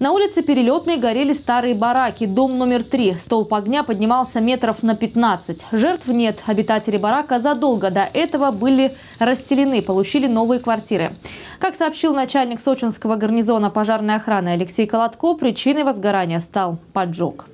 На улице Перелетной горели старые бараки, дом номер три. Столб огня поднимался метров на 15. Жертв нет. Обитатели барака задолго до этого были расселены, получили новые квартиры. Как сообщил начальник сочинского гарнизона пожарной охраны Алексей Колотко, причиной возгорания стал поджог.